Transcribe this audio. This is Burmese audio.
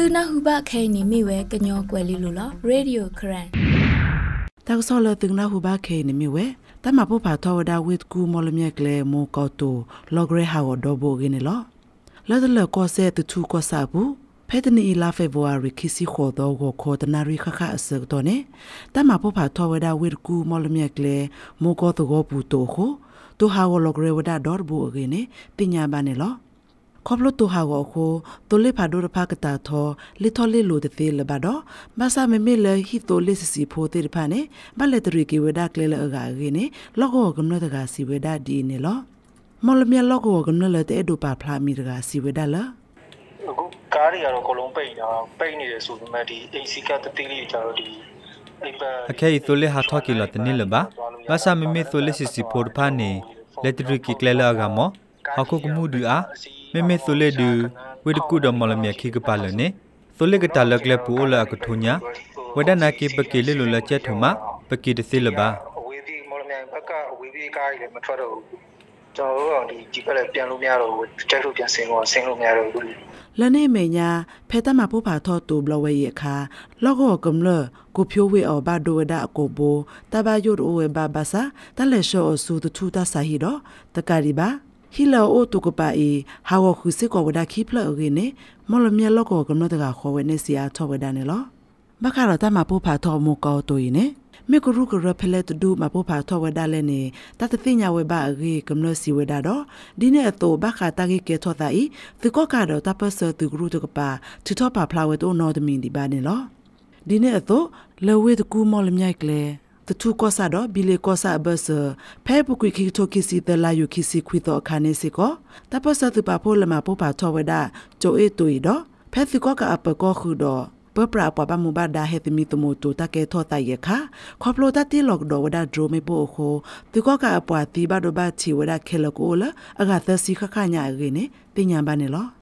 သူနာဟုဘခဲနေမိဝဲကညောကွယ်လီလိုလားရေဒီယိုခရန်တောက်ဆောလသူနာဟုဘခဲနေမိဝဲတမပုဖာထောဝဒဝစ်ကူမော်လမြက်ကလေမောကောတူလော်ဂရဟာဝဒေါ်ဘိုဂင်းလောလော်ဒလကောဆဲတူတူကောဆာဘူးဖဲဒနီလာဖေဗူအရီခီစီခေါ်တော့ကိုခေါ်တနာရီခခအစတော့နေတမပုဖာထောဝဒဝစ်ကူမော်လမြက်ကလေမောကောတူကိုပူတိုခိုတူဟာဝလော်ဂရဝဒဒေါ်ဘူဂင်းပညာပါနေလောခေါပလိုတူဟာကိုကိုတိုလေဖာဒိုရဖာကတာသောလီထောလေလိုတသေးလဘတော့မဆာမေမေလဟီတိုလေစစီဖိုတေဖာနေဘလက်တရီကေဝဒကလေလအဂါဂေနေလောကောကမ္နတကစီဝဒဒီနေလောမော်လမြလောကောကမ္နလတဲ့ဒိုပါဖလာမီတကစီဝဒလားအခုကားတွေကတော့အကုန်လုံးပိတ်နေတာပိတ်နေတယ်ဆိုပေမဲ့ဒီ AC ကတတိလေးကြတော့ဒီအကေတိုလေဟာထောက်ကီလတ်နိလဘမဆာမေမေတိုလေစစီဖိုတဖာနေလက်တရီကေကလေလအဂါမောဟခုကမှုဒူအားမေမေဆိုလေဒူဝေဒကုဒမလမြခိကပါလနေဆိုလေကတလကလပူလာကထုညာဝဒနာကေပကေလေလလချက်ထမပကေတစီလပါအဝေးဒီမော်လမြိုင်ဘက်ကအဝေးပြေးကားကြီးလည်းမထွက်တော့ဘူးကျွန်တော်တို့ကဒီဒီဘက်လည်းပြန်လို့မရတော့ဘူးတက်လို့ပြန်ဆင်းလို့ဆင်းလို့မရတော့ဘူးလနဲ့မေညာဖဲတမပို့ပါထောတူဘလဝေရခါလောကောကမ္လကိုဖြိုးဝေအောဘဒိုဝဒအကိုဘတဘယုတ်အိုဝဘဘာစာတလက်ရှောဆူတထူတဆာဟီတော့တကရီဘာဟီလာအိုတုကပါအေဟာဝခုစစ်ကောဝဒခိဖလအဂိနေမော်လမြက်လောကောကမ္နတကခေါ်ဝဲနေစီယာထောဝဒနေလောဘခါရတမပူဖာထောမူကောတူရင်နေမေကရုကရဖလက်တဒူမပဖာထဝဒါလည်းနေတတသိညာဝဘရေကမ္နစီဝဒါတော့ဒီနေ့တော့ဘခတာကေကေထောတာဤသကောကတော့တပဆသူကရုတကပါထထပါဖလာဝဲတော့နော်ဒမင်းဒီပါနေလောဒီနေ့တော့လဝဲတကူမော်လမြိုက်ကလေး the two kosa do bile kosa bus pe bu kwi ki to ki si the la yu ki si kwi to khane si ko ta pa sa tu pa pho la ma po pa tho we da cho e to i do pe si ko ka ap ko khu do ပပရာပပမဘဒါဟေတမီတမိုတိုတကဲထောတယခခေါပလိုတတိလော့ဒေါ်ဝဒါဒရိုမေပိုခိုသူကကအပွားတီဘဒဘချီဝဒါခဲလကိုလအကသစီခခညာရေနေတင်ညာပါနေလော